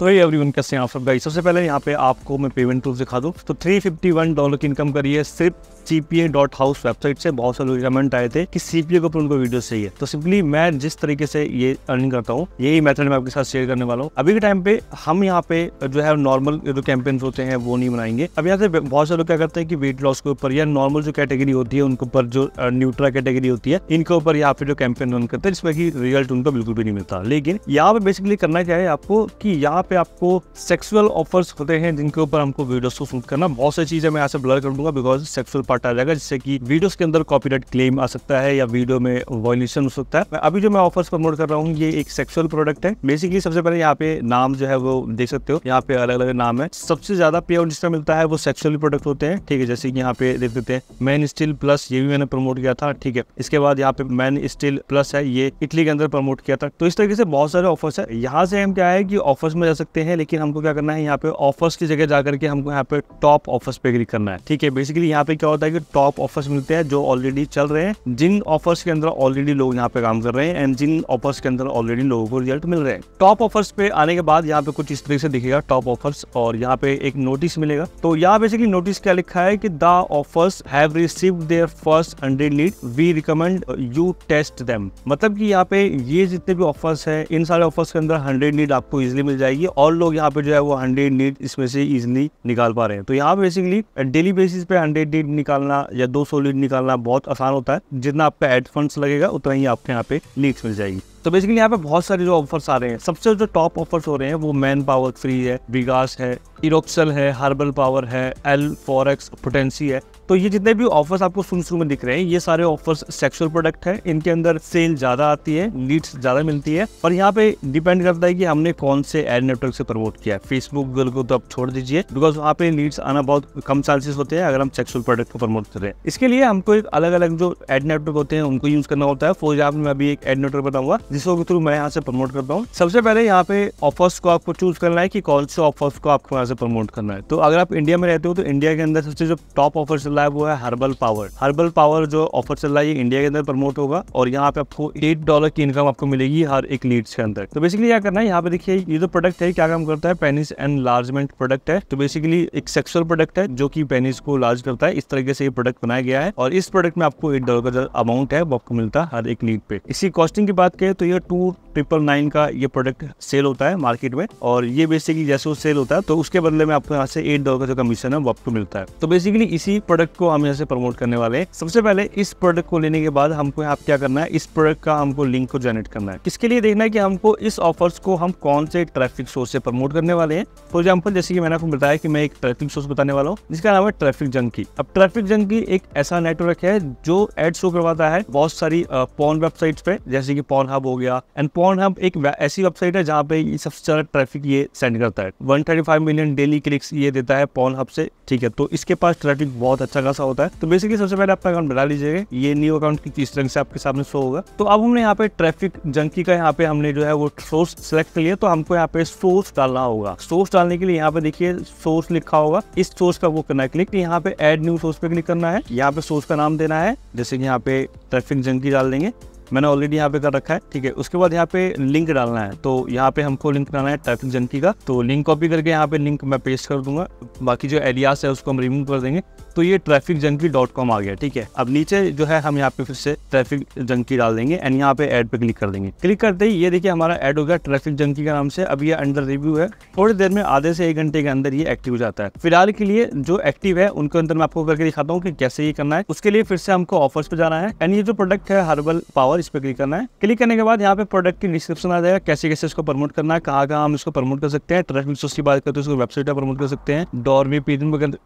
तो ये एवरीवन कैसे आप सब गाइस सबसे पहले यहाँ पे आपको मैं पेमेंट टूल दिखा दूँ तो 351 डॉलर की इनकम करी है सिर्फ सीपीए डॉट हाउस वेबसाइट से बहुत सारे रिक्वायरमेंट आए थे कि सीपीए पी के ऊपर उनको वीडियो चाहिए तो सिंपली मैं जिस तरीके से ये अर्निंग करता हूँ यही मेथड मैं आपके साथ शेयर करने वाला हूँ अभी के टाइम पे हम यहाँ पे जो है नॉर्मल जो कैंपेन्स होते हैं वो नहीं बनाएंगे अब यहाँ से बहुत सारे लोग क्या करते हैं कि वेट लॉस के ऊपर या नॉर्मल जो कैटेगरी होती है उनके ऊपर जो न्यूट्रा कैटेगरी होती है इनके ऊपर यहाँ पे जो कैंपेन रन करते हैं जिसमें की रिजल्ट उनको बिल्कुल भी नहीं मिलता लेकिन यहाँ पे बेसिकली करना क्या है आपको कि यहाँ पे आपको सेक्सुअल ऑफर्स होते हैं जिनके ऊपर हमको वीडियो को शूट करना बहुत सारी चीजें मैं यहाँ से ब्लर कर दूंगा बिकॉज सेक्सुअल पार्ट आ जाएगा जिससे कि वीडियोस के अंदर कॉपीराइट क्लेम आ सकता है या वीडियो में वॉल्यूशन हो सकता है अभी जो मैं ऑफर्स प्रमोट कर रहा हूँ ये एक सेक्सुअल प्रोडक्ट है बेसिकली सबसे पहले यहाँ पे नाम जो है वो देख सकते हो यहाँ पे अलग अलग नाम है सबसे ज्यादा पे आउट जिसका मिलता है वो सेक्सुअल प्रोडक्ट होते हैं ठीक है जैसे कि यहाँ पे देख देते हैं मैन स्टील प्लस ये भी मैंने प्रमोट किया था ठीक है इसके बाद यहाँ पे मैन स्टील प्लस है ये इटली के अंदर प्रमोट किया था तो इस तरीके से बहुत सारे ऑफर्स है यहाँ से हम क्या है कि ऑफर्स में जा सकते हैं लेकिन हमको क्या करना है यहाँ पे ऑफर्स की जगह जाकर के हमको यहाँ पे टॉप ऑफर्स पे क्लिक करना है ठीक है बेसिकली यहाँ पे क्या होता है होता है कि टॉप ऑफर्स मिलते हैं जो ऑलरेडी चल रहे हैं जिन ऑफर्स के अंदर ऑलरेडी लोग यहाँ पे काम कर रहे हैं एंड जिन ऑफर्स के अंदर ऑलरेडी लोगों को रिजल्ट मिल रहे हैं टॉप ऑफर्स पे आने के बाद यहाँ पे कुछ इस तरीके से दिखेगा टॉप ऑफर्स और यहाँ पे एक नोटिस मिलेगा तो यहाँ बेसिकली नोटिस क्या लिखा है कि the offers have receive their first hundred lead we recommend you test them मतलब कि यहाँ पे ये जितने भी ऑफर्स है इन सारे ऑफर्स के अंदर हंड्रेड लीड आपको इजिली मिल जाएगी और लोग यहाँ पे जो है वो हंड्रेड लीड इसमें से इजिली निकाल पा रहे हैं तो यहाँ बेसिकली डेली बेसिस पे हंड्रेड लीड निकाल निकालना या दो सौ लीड निकालना बहुत आसान होता है जितना आपका एड फंड्स लगेगा उतना ही आपके यहाँ पे लीड्स मिल जाएगी तो बेसिकली यहाँ पे बहुत सारे जो ऑफर्स आ रहे हैं सबसे जो टॉप ऑफर्स हो रहे हैं वो मैन पावर फ्री है विगास है इरोक्सल है हर्बल पावर है एल फॉरेक्स पोटेंसी है तो ये जितने भी ऑफर्स आपको शुरू शुरू में दिख रहे हैं ये सारे ऑफर्स सेक्सुअल प्रोडक्ट है इनके अंदर सेल ज़्यादा आती है लीड्स ज़्यादा मिलती है और यहाँ पे डिपेंड करता है कि हमने कौन से एड नेटवर्क से प्रमोट किया है फेसबुक गूगल को तो आप छोड़ दीजिए बिकॉज वहाँ पे लीड्स आना बहुत कम चांसेस होते हैं अगर हम सेक्सुअल प्रोडक्ट को प्रमोट कर रहे हैं इसके लिए हमको एक अलग अलग जो एड नेटवर्क होते हैं उनको यूज करना होता है फॉर एग्जाम्पल मैं अभी एक एड नेटवर्क बताऊंगा जिसके थ्रू मैं यहाँ से प्रमोट करता हूँ सबसे पहले यहाँ पे ऑफर्स को आपको चूज करना है कि कौन से ऑफर्स को आपको यहाँ से प्रमोट करना है तो अगर आप इंडिया में रहते हो तो इंडिया के अंदर सबसे जो टॉप ऑफर्स रहा है वो है हर्बल पावर हर्बल पावर जो ऑफर चल रहा है ये इंडिया के अंदर प्रमोट होगा और यहाँ पे आपको एट डॉलर की इनकम आपको मिलेगी हर एक लीड्स के अंदर तो बेसिकली क्या करना है यहाँ पे देखिए ये जो प्रोडक्ट है क्या काम करता है पेनिस एंड लार्जमेंट प्रोडक्ट है तो बेसिकली एक सेक्सुअल प्रोडक्ट है जो की पेनिस को लार्ज करता है इस तरीके से ये प्रोडक्ट बनाया गया है और इस प्रोडक्ट में आपको एट डॉलर का जो अमाउंट है वो आपको मिलता है हर एक लीड पे इसी कॉस्टिंग की बात करें तो ये टू ट्रिपल नाइन का ये प्रोडक्ट सेल होता है मार्केट में और ये बेसिकली जैसे वो सेल होता है तो उसके बदले में आपको यहाँ से एट डॉलर का जो कमीशन है वो आपको मिलता है तो बेसिकली इसी प्रोडक्ट प्रोडक्ट को हम यहाँ से प्रमोट करने वाले हैं सबसे पहले इस प्रोडक्ट को लेने के बाद हमको यहाँ क्या करना है इस प्रोडक्ट का हमको लिंक को जनरेट करना है इसके लिए देखना है कि हमको इस ऑफर्स को हम कौन से ट्रैफिक सोर्स से प्रमोट करने वाले हैं फॉर एग्जाम्पल जैसे कि मैंने आपको बताया कि मैं एक ट्रैफिक सोर्स बताने वाला हूँ जिसका नाम है ट्रैफिक जंकी अब ट्रैफिक जंकी एक ऐसा नेटवर्क है जो एड शो करवाता है बहुत सारी पॉन वेबसाइट पे जैसे कि पॉन हब हो गया एंड पॉन हब एक ऐसी वेबसाइट है जहाँ पे सबसे ज्यादा ट्रैफिक ये सेंड करता है वन मिलियन डेली क्लिक्स ये देता है पॉन हब से ठीक है तो इसके पास ट्रैफिक बहुत अच्छा अच्छा खासा होता है तो बेसिकली सबसे पहले आपका अकाउंट बना लीजिएगा ये न्यू अकाउंट की किस रंग से आपके सामने शो होगा तो अब हमने यहाँ पे ट्रैफिक जंकी का यहाँ पे हमने जो है वो सोर्स सेलेक्ट किया तो हमको यहाँ पे सोर्स डालना होगा सोर्स डालने के लिए यहाँ पे देखिए सोर्स लिखा होगा इस सोर्स का वो करना क्लिक यहाँ पे एड न्यू सोर्स पे क्लिक करना है यहाँ पे सोर्स का नाम देना है जैसे कि यहाँ पे ट्रैफिक जंकी डाल देंगे मैंने ऑलरेडी यहाँ पे कर रखा है ठीक है उसके बाद यहाँ पे लिंक डालना है तो यहाँ पे हमको लिंक डालना है ट्रैफिक जंकी का तो लिंक कॉपी करके यहाँ पे लिंक मैं पेस्ट कर दूंगा बाकी जो एलियास है उसको हम रिमूव कर देंगे तो ये ट्रैफिक जंकी डॉट कॉम आ गया ठीक है अब नीचे जो है हम यहाँ पे फिर से ट्रैफिक जंकी डाल देंगे एंड यहाँ पे एड पे क्लिक कर देंगे क्लिक करते ही ये देखिए हमारा एड हो गया ट्रैफिक जंकी का नाम से अब ये अंडर रिव्यू है थोड़ी देर में आधे से एक घंटे के अंदर ये एक्टिव हो जाता है फिलहाल के लिए जो एक्टिव है उनके अंदर मैं आपको करके दिखाता हूँ की कैसे ये करना है उसके लिए फिर से हमको ऑफर्स पे जाना है एंड ये जो प्रोडक्ट है हर्बल पावर इस पे क्लिक करना है क्लिक करने के बाद यहाँ पे प्रोडक्ट की डिस्क्रिप्शन आ जाएगा कैसे कैसे इसको प्रमोट करना है कहाँ कहाँ हम इसको प्रमोट कर सकते हैं ट्रैफिक सोर्स की बात करते हैं उसको वेबसाइट पर प्रमोट कर सकते हैं डॉर में पेज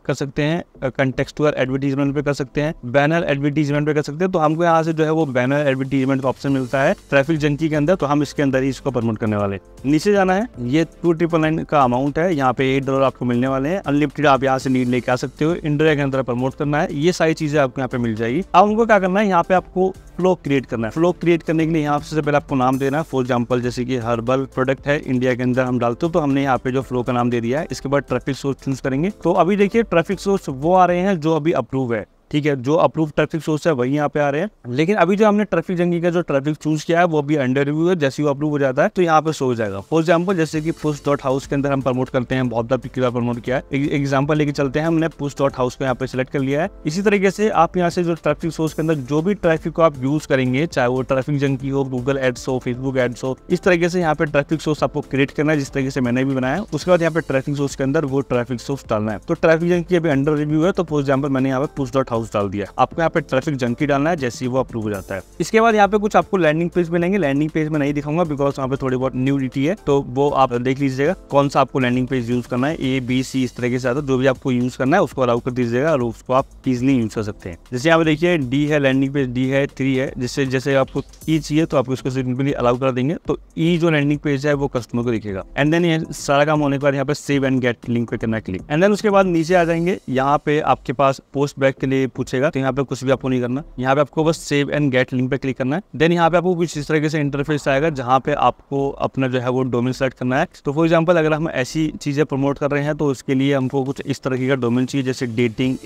कर सकते हैं टेक्सटुअर एडवर्टीजमेंट पे कर सकते हैं बैनर एडवर्टीजमेंट पे कर सकते हैं तो हमको यहाँ से जो है वो बैनर एडवर्टीजमेंट का ऑप्शन मिलता है ट्रैफिक जंकी के अंदर तो हम इसके अंदर ही इसको प्रमोट करने वाले नीचे जाना है ये टू ट्रिपल नाइन का अमाउंट है यहाँ पे एट डॉलर आपको मिलने वाले हैं अनलिमिटेड आप यहाँ से नीड लेके आ सकते हो इंडिया के अंदर प्रमोट करना है ये सारी चीजें आपको यहाँ पे मिल जाएगी अब हमको क्या करना है यहाँ पे आपको फ्लो क्रिएट करना है फ्लो क्रिएट करने के लिए यहाँ सबसे पहले आपको नाम देना है फॉर एग्जाम्पल जैसे कि हर्बल प्रोडक्ट है इंडिया के अंदर हम डालते हो तो हमने यहाँ पे जो फ्लो का नाम दे दिया है इसके बाद ट्रैफिक सोर्स चूज करेंगे तो अभी देखिए ट्रैफिक सोर्स वो आ रहे हैं जो अभी अप्रूव है ठीक है जो अप्रूव ट्रैफिक सोर्स है वही यहाँ पे आ रहे हैं लेकिन अभी जो हमने ट्रैफिक जंगी का जो ट्रैफिक चूज किया है वो अभी अंडर रिव्यू है जैसे वो अप्रूव हो जाता है तो यहाँ पे सो जाएगा फॉर एग्जाम्पल जैसे कि पुस्ट डॉट हाउस के अंदर हम प्रमोट करते हैं बहुत बार प्रमोट किया है एग्जाम्पल लेके चलते हैं हमने पुस्ट डॉट हाउस को यहाँ पे सिलेक्ट कर लिया है इसी तरीके से आप यहाँ से जो ट्रैफिक सोर्स के अंदर जो भी ट्रैफिक को आप यूज करेंगे चाहे वो ट्रैफिक जंगी हो गूगल एड्स हो फेसबुक एड्स हो इस तरीके से यहाँ पे ट्रैफिक सोर्स आपको क्रिएट करना है जिस तरीके से मैंने भी बनाया उसके बाद यहाँ पे ट्रैफिक सोर्स के अंदर वो ट्रैफिक सोर्स डालना है तो ट्रैफिक जंगी अभी अंडर रिव्यू है तो फॉर एग्जाम्पल मैंने यहाँ पे पुस्ट डॉट हाउस डाल दिया आपको यहाँ पे ट्रैफिक जंकी डालना है जैसे ही वो अप्रूव हो जाता है इसके बाद यहाँ पे कुछ आपको लैंडिंग पेज मिलेंगे लैंडिंग पेज में नहीं दिखाऊंगा बिकॉज वहाँ पे थोड़ी बहुत न्यूडिटी है तो वो आप देख लीजिएगा कौन सा आपको लैंडिंग पेज यूज करना है ए बी सी इस तरीके से आता है जो भी आपको यूज करना है उसको अलाउ कर दीजिएगा और उसको आप इजिली यूज कर सकते हैं जैसे यहाँ पे देखिए डी है लैंडिंग पेज डी है थ्री है जिससे जैसे आपको ई e चाहिए तो आप उसको सिंपली अलाउ कर देंगे तो ई e जो लैंडिंग पेज है वो कस्टमर को दिखेगा एंड देन सारा काम होने के बाद यहाँ पे सेव एंड गेट लिंक पे करना क्लिक एंड देन उसके बाद नीचे आ जाएंगे यहाँ पे आपके पास पोस्ट बैक के लिए पूछेगा तो यहाँ पे कुछ भी आपको नहीं करना यहाँ पे आपको बस सेव एंड गेट लिंक पे क्लिक करना है देन यहाँ पे आपको कुछ इस तरीके से इंटरफेस आएगा जहाँ पे आपको अपना जो है वो डोमेन सेलेक्ट करना है तो फॉर एग्जाम्पल अगर हम ऐसी चीजें प्रमोट कर रहे हैं तो उसके लिए हमको कुछ इस तरह का डोमेन चाहिए जैसे डेटिंग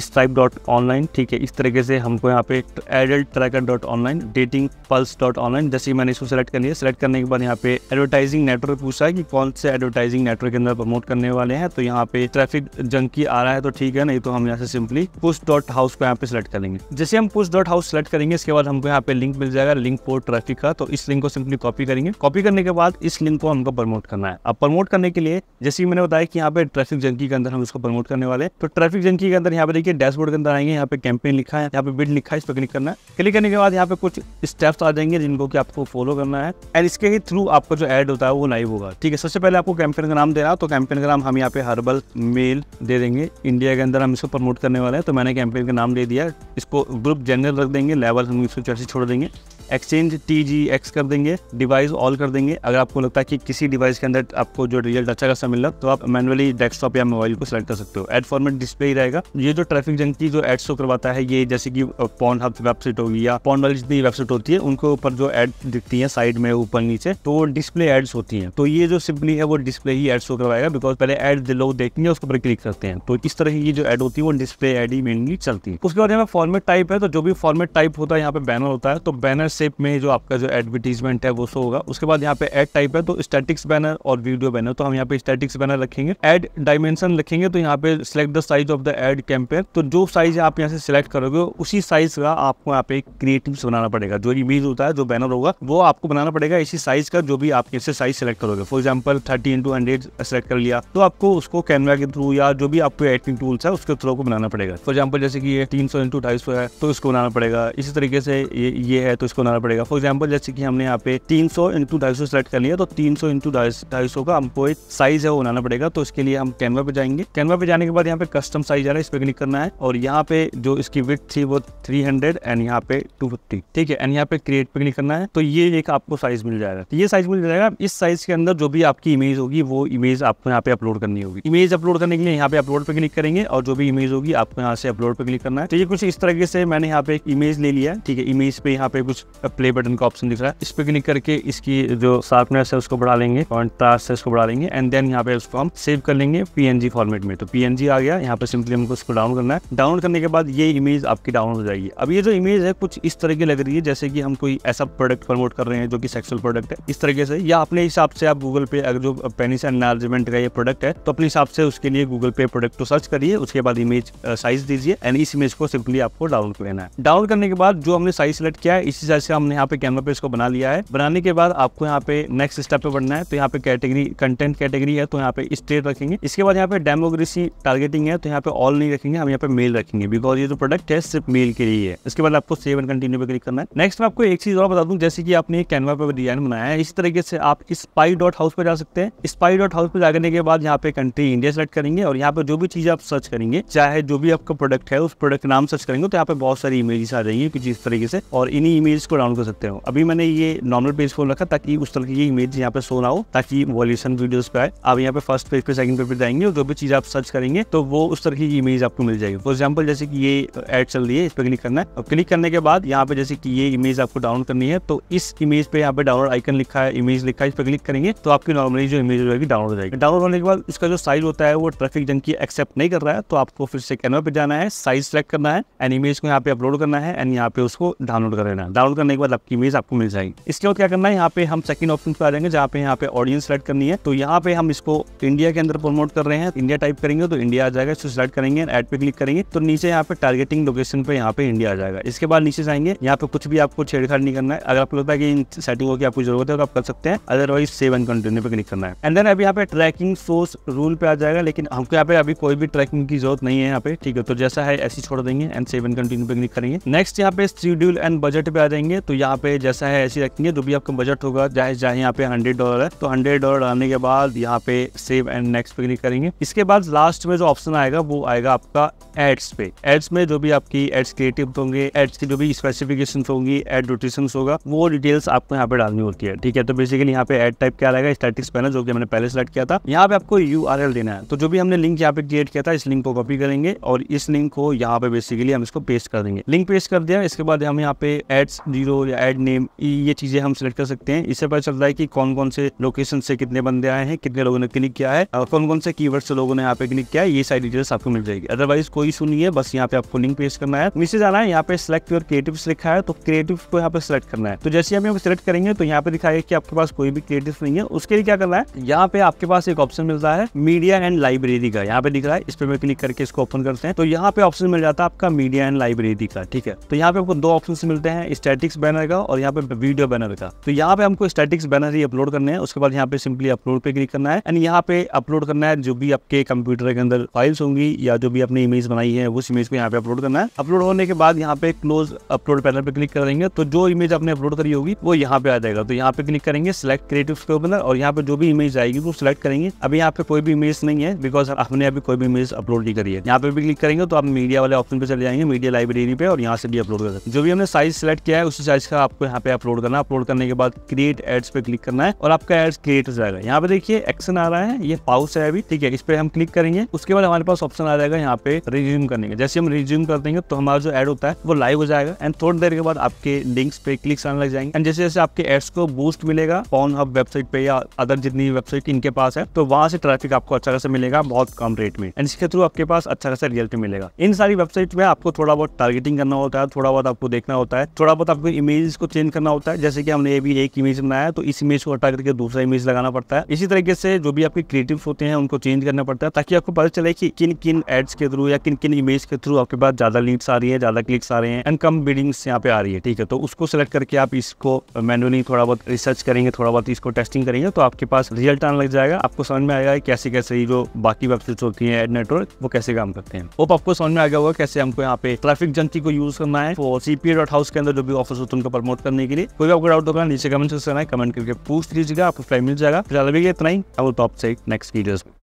स्ट्राइप डॉट ऑनलाइन ठीक है इस तरीके से हमको यहाँ पे adult tracker dot online dating pulse dot online जैसे मैंने इसको सेलेक्ट कर लिया सेलेक्ट करने के बाद यहाँ पे एडवर्टाइजिंग नेटवर्क पूछा है कि कौन से एडवर्टाइजिंग नेटवर्क के अंदर प्रमोट करने वाले हैं तो यहाँ पे ट्रैफिक जंकी आ रहा है तो ठीक है नहीं तो हम यहाँ से सिंपली पुस्ट डॉट डॉट हाउस को यहाँ पे सिलेक्ट करेंगे जैसे हम पुश डॉट हाउस सेलेक्ट करेंगे इसके बाद हमको यहाँ पे लिंक मिल जाएगा लिंक पोर्ट ट्रैफिक का तो इस लिंक को सिंपली कॉपी करेंगे कॉपी करने के बाद इस लिंक को हमको प्रमोट करना है अब प्रमोट करने के लिए जैसे मैंने बताया कि यहाँ पे ट्रैफिक जंकी के अंदर हम इसको प्रमोट करने वाले तो ट्रैफिक जंकी के अंदर यहाँ पे देखिए डैशबोर्ड के अंदर आएंगे यहाँ पे कैंपेन लिखा है यहाँ पे बिड लिखा है इस पर क्लिक करना है क्लिक करने के बाद यहाँ पे कुछ स्टेप्स आ जाएंगे जिनको की आपको फॉलो करना है एंड इसके थ्रू आपका जो एड होता है वो लाइव होगा ठीक है सबसे पहले आपको कैंपेन का नाम दे रहा तो कैंपेन का नाम हम यहाँ पे हर्बल मेल दे देंगे इंडिया के अंदर हम इसको प्रमोट करने वाले हैं तो मैंने कैंपेन का नाम दे दिया इसको ग्रुप जनरल रख देंगे लेवल हम चर्चा छोड़ देंगे एक्सचेंज टी जी एक्स कर देंगे डिवाइस ऑल कर देंगे अगर आपको लगता है कि किसी डिवाइस के अंदर आपको जो रिजल्ट अच्छा खासा मिल रहा तो आप मैनुअली डेस्कटॉप या मोबाइल को सिलेक्ट कर सकते हो एड फॉर्मेट डिस्प्ले ही रहेगा ये जो ट्रैफिक जंग की जो एड शो करवाता है ये जैसे कि पॉन हब वेबसाइट होगी या पॉन वाली जितनी वेबसाइट होती है उनके ऊपर जो एड दिखती है साइड में ऊपर नीचे तो डिस्प्ले एड्स होती है तो ये जो सिंपली है वो डिस्प्ले ही एड शो करवाएगा बिकॉज पहले एड लोग देखेंगे उसके ऊपर क्लिक करते हैं तो इस तरह की जो एड होती है वो डिस्प्ले एड ही मेनली चलती है उसके बाद यहाँ पर फॉर्मेट टाइप है तो जो भी फॉर्मेट टाइप होता है यहाँ पे बैनर होता है तो बैनर शेप में जो आपका जो एडवर्टीजमेंट है वो सो होगा उसके बाद यहाँ पे एड टाइप है तो स्टैटिक्स बैनर और वीडियो बैनर तो हम यहाँ पे स्टैटिक्स बैनर रखेंगे एड डायमेंशन रखेंगे तो यहाँ पे select the size of the ad campaign तो जो साइज आप यहाँ से सिलेक्ट करोगे उसी साइज का आपको यहाँ पे क्रिएटिव बनाना पड़ेगा जो इमेज होता है जो बैनर होगा वो आपको बनाना पड़ेगा इसी साइज का जो भी आप इससे साइज सेलेक्ट करोगे for example thirty into hundred select कर लिया तो आपको उसको कैमरा के थ्रू या जो भी आपको एडिटिंग टूल्स है उसके थ्रू को बनाना पड़ेगा फॉर एग्जाम्पल जैसे कि ये तीन सौ इंटू ढाई सौ है तो इसको बनाना पड़ेगा इसी तरीके से ये ये है तो इसको बनाना पड़ेगा फॉर एग्जाम्पल जैसे कि हमने यहाँ पे तीन सौ इंटू ढाई सौ सेलेक्ट कर लिया तो तीन सौ इंटू ढाई सौ का हमको एक साइज है वो बनाना पड़ेगा तो इसके लिए हम कैनवा पे जाएंगे कैनवा पे जाने के बाद यहाँ पे कस्टम साइज आ रहा है इस पर क्लिक करना है और यहाँ पे जो इसकी विथ थी वो थ्री हंड्रेड एंड यहाँ पे टू फिफ्टी ठीक है एंड यहाँ पे क्रिएट पे क्लिक करना है तो ये एक आपको साइज मिल जाएगा तो ये साइज मिल जाएगा इस साइज के अंदर जो भी आपकी इमेज होगी वो इमेज आपको यहाँ पे अपलोड करनी होगी इमेज अपलोड करने के लिए यहाँ पे अपलोड पे क्लिक करेंगे और जो भी इमेज होगी आपको यहाँ से अपलोड पे क्लिक करना है तो ये कुछ इस तरीके से मैंने यहाँ पे एक इमेज ले लिया ठीक है इमेज पे यहाँ पे कुछ प्ले बटन का ऑप्शन दिख रहा है इस पर क्लिक करके इसकी जो शार्पनेस है उसको बढ़ा लेंगे पॉइंट है उसको बढ़ा लेंगे एंड देन यहाँ पे उसको हम सेव कर लेंगे पीएनजी फॉर्मेट में तो पीएनजी आ गया यहाँ पे सिंपली हमको उसको डाउन करना है डाउन करने के बाद ये इमेज आपकी डाउन हो जाएगी अब ये जो इमेज है कुछ इस तरह की लग रही है जैसे कि हम कोई ऐसा प्रोडक्ट प्रमोट कर रहे हैं जो कि सेक्सुअल प्रोडक्ट है इस तरीके से या अपने हिसाब से आप गूगल पे अगर जो पेनिस एनलार्जमेंट का ये प्रोडक्ट है तो अपने हिसाब से उसके लिए गूगल पे प्रोडक्ट को सर्च करिए उसके बाद इमेज साइज दीजिए एंड इस इमेज को सिंपली आपको डाउन कर लेना है डाउन करने के बाद जो हमने साइज सेलेक्ट किया है इसी तरह से हमने यहाँ पे कैमरा पे इसको बना लिया है बनाने के बाद आपको यहाँ पे नेक्स्ट स्टेप पे बढ़ना है तो यहाँ पे कैटेगरी कंटेंट कैटेगरी है तो यहाँ पे स्टेट रखेंगे इसके बाद यहाँ पे डेमोग्रेसी टारगेटिंग है तो यहाँ पे ऑल नहीं रखेंगे हम यहाँ पे मेल रखेंगे बिकॉज ये जो प्रोडक्ट है सिर्फ मेल के लिए है इसके बाद आपको सेव एंड कंटिन्यू पे क्लिक करना है नेक्स्ट मैं आपको एक चीज और बता दूँ जैसे कि आपने कैनवा पे डिजाइन बनाया है इसी तरीके से आप स्पाई डॉट हाउस पे जा सकते हैं स्पाई डॉट हाउस पे जाने के बाद यहाँ पे कंट्री इंडिया सेलेक्ट करेंगे और यहाँ पे जो भी चीज आप सर्च करेंगे चाहे जो भी आपका प्रोडक्ट है उस प्रोडक्ट नाम सर्च करेंगे तो यहाँ पे बहुत सारी इमेजेस आ जाएंगे किसी तरीके से और इन्हीं इमेज इसको डाउन कर सकते हो अभी मैंने ये नॉर्मल पेज फोन रखा ताकि उस तरह की इमेज यहाँ पे सोना ना हो ताकि वॉल्यूशन वीडियोस पे आए आप यहाँ पे फर्स्ट पेज पे सेकंड पेज पे जाएंगे और जो भी चीज आप सर्च करेंगे तो वो उस तरह की इमेज आपको मिल जाएगी फॉर एग्जाम्पल जैसे की ये एड चल रही है इस पर क्लिक करना है और क्लिक करने के बाद यहाँ पे जैसे की ये इमेज आपको डाउनलोड करनी है तो इस इमेज पे यहाँ पे डाउनलोड आइकन लिखा है इमेज लिखा है इस पर क्लिक करेंगे तो आपकी नॉर्मली जो इमेज होगी डाउनलोड हो जाएगी डाउनलोड होने के बाद इसका जो साइज होता है वो ट्रैफिक जंग की एक्सेप्ट नहीं कर रहा है तो आपको फिर से कैनवा पे जाना है साइज सेलेक्ट करना है एंड इमेज को यहाँ पे अपलोड करना है एंड यहाँ पे उसको डाउनलोड कर लेना है डाउनलोड करने के बाद आपकी इमेज आपको मिल जाएगी इसके बाद क्या करना है यहाँ पे हम सेकंड ऑप्शन पे आ जाएंगे जहाँ पे यहाँ पे ऑडियंस सेलेक्ट करनी है तो यहाँ पे हम इसको इंडिया के अंदर प्रमोट कर रहे हैं इंडिया टाइप करेंगे तो इंडिया आ जाएगा इसको सिलेक्ट करेंगे एड पे क्लिक करेंगे तो नीचे यहाँ पे टारगेटिंग लोकेशन पे यहाँ पे इंडिया आ जाएगा इसके बाद नीचे जाएंगे यहाँ पे कुछ भी आपको छेड़छाड़ नहीं करना है अगर आपको लगता है कि सेटिंग सेटिंगों की आपको जरूरत है तो आप कर सकते हैं अदरवाइज सेव एंड कंटिन्यू पे क्लिक करना है एंड देन अभी यहाँ पे ट्रैकिंग सोर्स रूल पे आ जाएगा लेकिन हमको यहाँ पे अभी कोई भी ट्रैकिंग की जरूरत नहीं है यहाँ पे ठीक है तो जैसा है ऐसी छोड़ देंगे एंड सेव एंड कंटिन्यू पे क्लिक करेंगे नेक्स्ट यहाँ पे शेड्यूल एंड बजट पे आ जाएंगे रखेंगे तो यहाँ पे जैसा है ऐसी रखेंगे जो भी आपका बजट होगा जाए जाए यहाँ पे हंड्रेड डॉलर है तो हंड्रेड डॉलर डालने के बाद यहाँ पे सेव एंड नेक्स्ट पे क्लिक करेंगे इसके बाद लास्ट में जो ऑप्शन आएगा वो आएगा आपका एड्स पे एड्स में जो भी आपकी एड्स क्रिएटिव होंगे एड्स की जो भी स्पेसिफिकेशन होंगी एड रोटेशन होगा वो डिटेल्स आपको यहाँ पे डालनी होती है ठीक है तो बेसिकली यहाँ पे एड टाइप क्या रहेगा स्टैटिक्स पैनल जो कि मैंने पहले सेलेक्ट किया था यहाँ पे आपको यू देना है तो जो भी हमने लिंक यहाँ पे क्रिएट किया था इस लिंक को कॉपी करेंगे और इस लिंक को यहाँ पे बेसिकली हम इसको पेस्ट कर देंगे लिंक पेस्ट कर दिया इसके बाद हम यहाँ पे एड्स ज़ीरो या एड नेम ये चीज़ें हम सिलेक्ट कर सकते हैं इससे पता चल रहा है कि कौन कौन से लोकेशन से कितने बंदे आए हैं कितने लोगों ने क्लिक किया है और कौन कौन से कीवर्ड से लोगों ने यहाँ पे क्लिक किया है ये सारी डिटेल्स आपको मिल जाएगी अदरवाइज कोई इशू नहीं है बस यहाँ पे आपको लिंक पेश करना है मिसेज आना है यहाँ पे सिलेक्ट योर क्रिएटिव लिखा है तो क्रिएटिव को यहाँ पे सिलेक्ट करना है तो जैसे हम यहाँ सिलेक्ट करेंगे तो यहाँ पे दिखाएगा कि आपके पास कोई भी क्रिएटिव नहीं है उसके लिए क्या करना है यहाँ पे आपके पास एक ऑप्शन मिल रहा है मीडिया एंड लाइब्रेरी का यहाँ पे दिख रहा है इस पर क्लिक करके इसको ओपन करते हैं तो यहाँ पे ऑप्शन मिल जाता है आपका मीडिया एंड लाइब्रेरी का ठीक है तो यहाँ पे आपको दो ऑप्शन मिलते हैं स्टैटिक स्टैटिक्स बैनर का और यहाँ पे वीडियो बैनर का तो यहाँ पे हमको स्टैटिक्स बैनर ही अपलोड करने हैं उसके बाद यहाँ पे सिंपली अपलोड पे क्लिक करना है एंड यहाँ पे अपलोड करना है जो भी आपके कंप्यूटर के अंदर फाइल्स होंगी या जो भी आपने इमेज बनाई है उस इमेज को यहाँ पे अपलोड करना है अपलोड होने के बाद यहाँ पे क्लोज अपलोड पैनल पे क्लिक करेंगे तो जो इमेज आपने अपलोड करी होगी वो यहाँ पे आ जाएगा तो यहाँ पे क्लिक करेंगे सिलेक्ट क्रिएटिव के ऊपर और यहाँ पे जो भी इमेज आएगी वो सिलेक्ट करेंगे अभी यहाँ पे कोई भी इमेज नहीं है बिकॉज हमने अभी कोई भी इमेज अपलोड नहीं करी है यहाँ पे भी क्लिक करेंगे तो आप मीडिया वाले ऑप्शन पे चले जाएंगे मीडिया लाइब्रेरी पे और यहाँ से भी अपलोड कर सकते जो भी हमने साइज सेलेक्ट किया है उस उसी का आपको यहाँ पे अपलोड करना है अपलोड करने के बाद क्रिएट एड्स पे क्लिक करना है और आपका एड्स क्रिएट हो जाएगा यहाँ पे देखिए एक्शन आ रहा है ये पाउस है अभी ठीक है इस पर हम क्लिक करेंगे उसके बाद हमारे पास ऑप्शन आ जाएगा यहाँ पे रिज्यूम करने का जैसे हम रिज्यूम कर देंगे तो हमारा जो एड होता है वो लाइव हो जाएगा एंड थोड़ी देर के बाद आपके लिंक्स पे क्लिक्स आने लग जाएंगे एंड जैसे जैसे आपके एड्स को बूस्ट मिलेगा फोन हब वेबसाइट पे या अदर जितनी वेबसाइट इनके पास है तो वहाँ से ट्रैफिक आपको अच्छा खासा मिलेगा बहुत कम रेट में एंड इसके थ्रू आपके पास अच्छा खासा रिजल्ट मिलेगा इन सारी वेबसाइट में आपको थोड़ा बहुत टारगेटिंग करना होता है थोड़ा बहुत आपको देखना होता है थोड़ा बहुत आप आपको इमेज को चेंज करना होता है जैसे कि हमने अभी एक इमेज बनाया तो इस इमेज को हटा करके दूसरा इमेज लगाना पड़ता है इसी तरीके से जो भी आपके क्रिएटिव होते हैं उनको चेंज करना पड़ता है ताकि आपको पता चले कि किन किन एड्स के थ्रू या किन किन इमेज के थ्रू आपके पास ज्यादा लीड्स आ रही है ज्यादा क्लिक्स आ रहे हैं एंड कम यहाँ पे आ रही है ठीक है तो उसको सेलेक्ट करके आप इसको मैनुअली थोड़ा बहुत रिसर्च करेंगे थोड़ा बहुत इसको टेस्टिंग करेंगे तो आपके पास रिजल्ट आने लग जाएगा आपको समझ में आएगा कैसे कैसे जो बाकी वेबसाइट होती है एड नेटवर्क वो कैसे काम करते हैं वो आपको समझ में आ गया होगा कैसे हमको यहाँ पे ट्रैफिक जंती को यूज करना है वो सीपी डॉट हाउस के अंदर जो भी ऑफर होते हैं उनको प्रमोट करने के लिए कोई भी आपको डाउट होगा नीचे कमेंट सेक्शन है कमेंट करके पूछ लीजिएगा आपको फ्लाइट मिल जाएगा फिलहाल इतना ही आई विल टॉप से नेक्स्ट वीडियोस में